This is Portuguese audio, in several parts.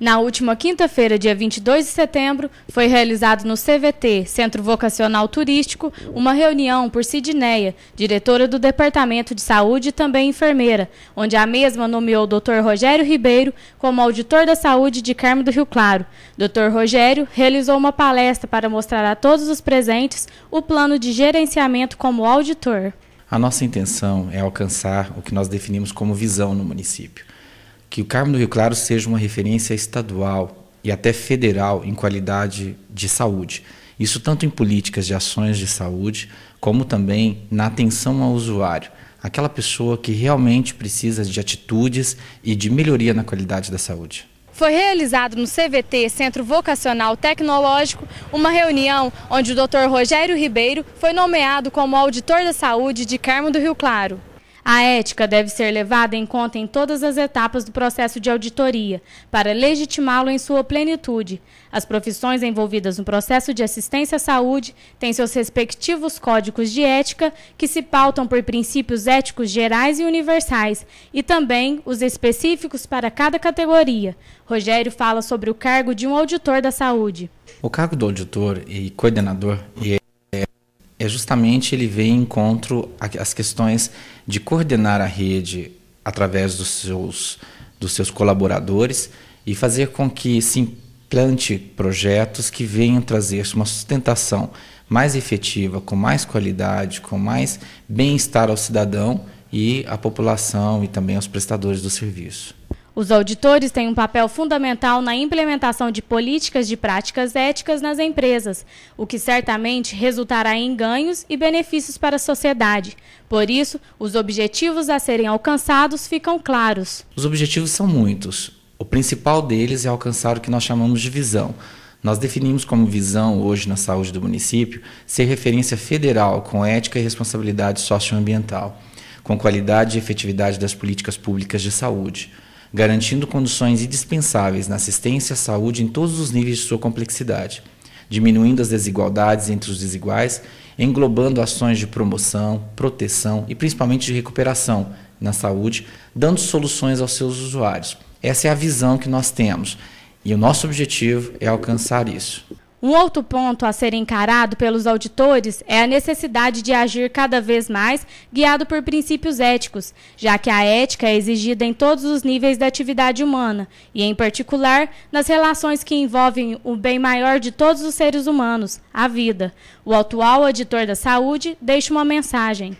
Na última quinta-feira, dia 22 de setembro, foi realizado no CVT, Centro Vocacional Turístico, uma reunião por Sidneia, diretora do Departamento de Saúde e também enfermeira, onde a mesma nomeou o Dr. Rogério Ribeiro como auditor da saúde de Carmo do Rio Claro. Dr. Rogério realizou uma palestra para mostrar a todos os presentes o plano de gerenciamento como auditor. A nossa intenção é alcançar o que nós definimos como visão no município que o Carmo do Rio Claro seja uma referência estadual e até federal em qualidade de saúde. Isso tanto em políticas de ações de saúde, como também na atenção ao usuário, aquela pessoa que realmente precisa de atitudes e de melhoria na qualidade da saúde. Foi realizado no CVT, Centro Vocacional Tecnológico, uma reunião onde o Dr. Rogério Ribeiro foi nomeado como auditor da saúde de Carmo do Rio Claro. A ética deve ser levada em conta em todas as etapas do processo de auditoria, para legitimá-lo em sua plenitude. As profissões envolvidas no processo de assistência à saúde têm seus respectivos códigos de ética, que se pautam por princípios éticos gerais e universais, e também os específicos para cada categoria. Rogério fala sobre o cargo de um auditor da saúde. O cargo do auditor e coordenador e justamente ele vem em encontro às questões de coordenar a rede através dos seus, dos seus colaboradores e fazer com que se implante projetos que venham trazer uma sustentação mais efetiva, com mais qualidade, com mais bem-estar ao cidadão e à população e também aos prestadores do serviço. Os auditores têm um papel fundamental na implementação de políticas de práticas éticas nas empresas, o que certamente resultará em ganhos e benefícios para a sociedade. Por isso, os objetivos a serem alcançados ficam claros. Os objetivos são muitos. O principal deles é alcançar o que nós chamamos de visão. Nós definimos como visão, hoje na saúde do município, ser referência federal com ética e responsabilidade socioambiental, com qualidade e efetividade das políticas públicas de saúde garantindo condições indispensáveis na assistência à saúde em todos os níveis de sua complexidade, diminuindo as desigualdades entre os desiguais, englobando ações de promoção, proteção e principalmente de recuperação na saúde, dando soluções aos seus usuários. Essa é a visão que nós temos e o nosso objetivo é alcançar isso. Um outro ponto a ser encarado pelos auditores é a necessidade de agir cada vez mais guiado por princípios éticos, já que a ética é exigida em todos os níveis da atividade humana e, em particular, nas relações que envolvem o bem maior de todos os seres humanos, a vida. O atual auditor da saúde deixa uma mensagem.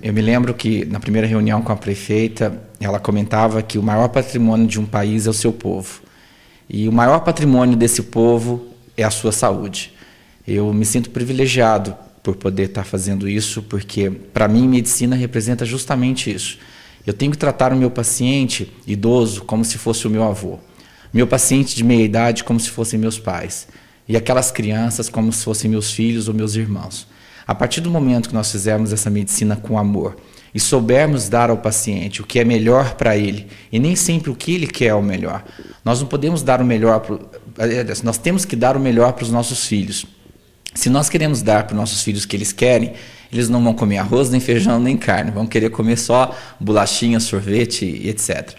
Eu me lembro que na primeira reunião com a prefeita, ela comentava que o maior patrimônio de um país é o seu povo. E o maior patrimônio desse povo é a sua saúde. Eu me sinto privilegiado por poder estar fazendo isso, porque para mim medicina representa justamente isso. Eu tenho que tratar o meu paciente idoso como se fosse o meu avô, meu paciente de meia idade como se fossem meus pais, e aquelas crianças como se fossem meus filhos ou meus irmãos. A partir do momento que nós fizermos essa medicina com amor e soubermos dar ao paciente o que é melhor para ele, e nem sempre o que ele quer é o melhor, nós não podemos dar o melhor nós temos que dar o melhor para os nossos filhos. Se nós queremos dar para os nossos filhos o que eles querem, eles não vão comer arroz, nem feijão, nem carne, vão querer comer só bolachinha, sorvete e etc.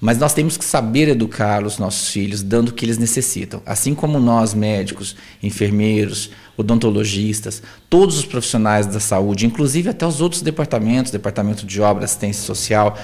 Mas nós temos que saber educar os nossos filhos dando o que eles necessitam. Assim como nós, médicos, enfermeiros, odontologistas, todos os profissionais da saúde, inclusive até os outros departamentos departamento de obra, assistência social,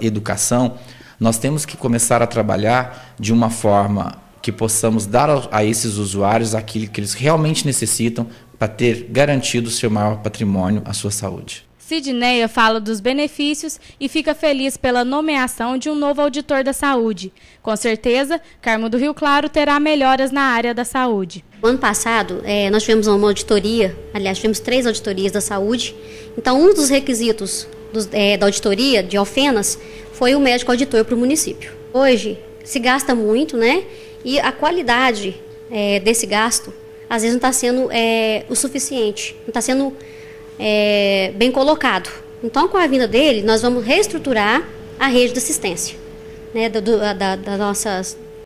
educação nós temos que começar a trabalhar de uma forma que possamos dar a esses usuários aquilo que eles realmente necessitam para ter garantido o seu maior patrimônio, a sua saúde. Sidneia fala dos benefícios e fica feliz pela nomeação de um novo auditor da saúde. Com certeza, Carmo do Rio Claro terá melhoras na área da saúde. Ano passado, é, nós tivemos uma auditoria, aliás, tivemos três auditorias da saúde. Então, um dos requisitos dos, é, da auditoria de Alfenas foi o médico auditor para o município. Hoje, se gasta muito, né? E a qualidade é, desse gasto, às vezes, não está sendo é, o suficiente, não está sendo é, bem colocado. Então, com a vinda dele, nós vamos reestruturar a rede de assistência né, do, da, da, das nossas